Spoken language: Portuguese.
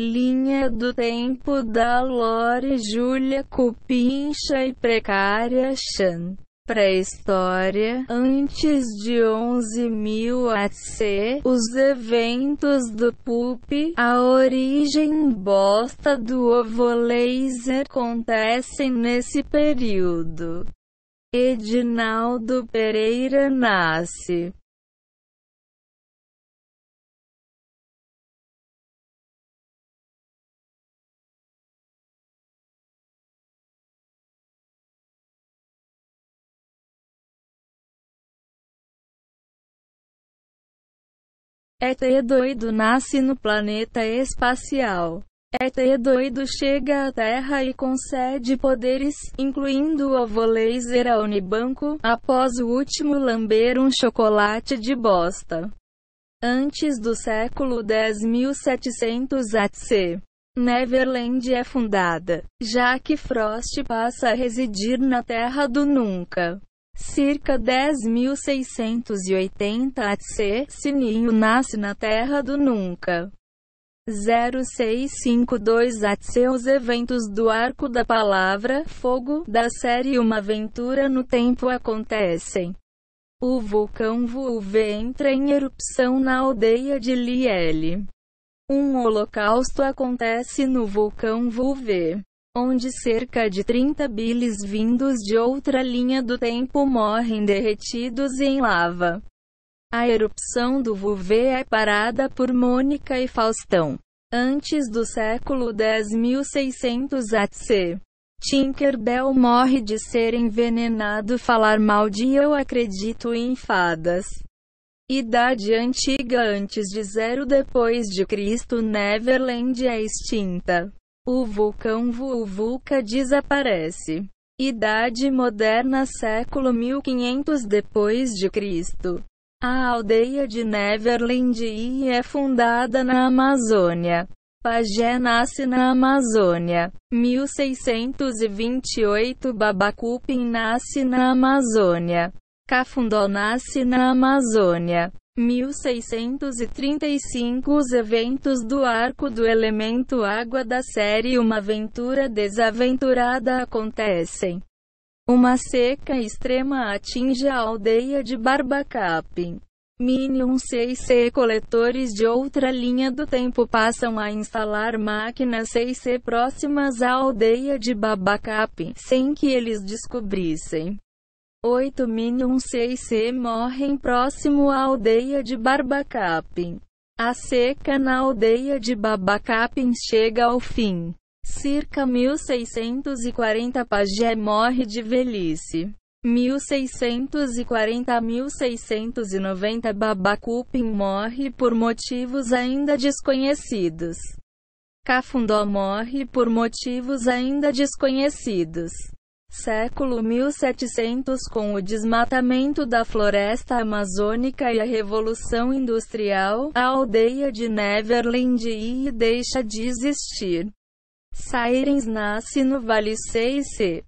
Linha do tempo da Lore Júlia Cupincha e Precária Chan. Pré-história, antes de 11.000 AC, os eventos do PUP, a origem bosta do ovo laser acontecem nesse período. Edinaldo Pereira nasce. ET é doido nasce no planeta espacial. ET é doido chega à Terra e concede poderes, incluindo o ovo laser a Unibanco, após o último lamber um chocolate de bosta. Antes do século 10.700 AC. Neverland é fundada, já que Frost passa a residir na Terra do Nunca. Cerca 10.680 ATC, Sininho nasce na terra do nunca. 0652 ATC Os eventos do Arco da Palavra, Fogo, da série Uma Aventura no Tempo acontecem. O vulcão Vulve entra em erupção na aldeia de Liele. Um holocausto acontece no vulcão Vulve onde cerca de 30 bilis vindos de outra linha do tempo morrem derretidos em lava. A erupção do Vuvê é parada por Mônica e Faustão. Antes do século 10.600 AC, Tinkerbell morre de ser envenenado falar mal de Eu Acredito em Fadas. Idade antiga antes de zero depois de Cristo Neverland é extinta. O vulcão Vuvuca desaparece. Idade moderna, século 1500 depois de Cristo. A aldeia de Neverland é fundada na Amazônia. Pajé nasce na Amazônia. 1628 Babacupim nasce na Amazônia. Cafundó nasce na Amazônia. 1635 Os eventos do arco do elemento água da série Uma aventura desaventurada acontecem. Uma seca extrema atinge a aldeia de Barbacapim. Minion 6C Coletores de outra linha do tempo passam a instalar máquinas 6C próximas à aldeia de Babacap, sem que eles descobrissem. Oito Minion 6C morrem próximo à aldeia de Barbacapim. A seca na aldeia de Babacapim chega ao fim. Circa 1640 pajé morre de velhice. 1640 a 1690 Babacupim morre por motivos ainda desconhecidos. Cafundó morre por motivos ainda desconhecidos século 1700 com o desmatamento da floresta amazônica e a Revolução Industrial, a aldeia de Neverland e deixa de existir. Sairens nasce no Vale 6C.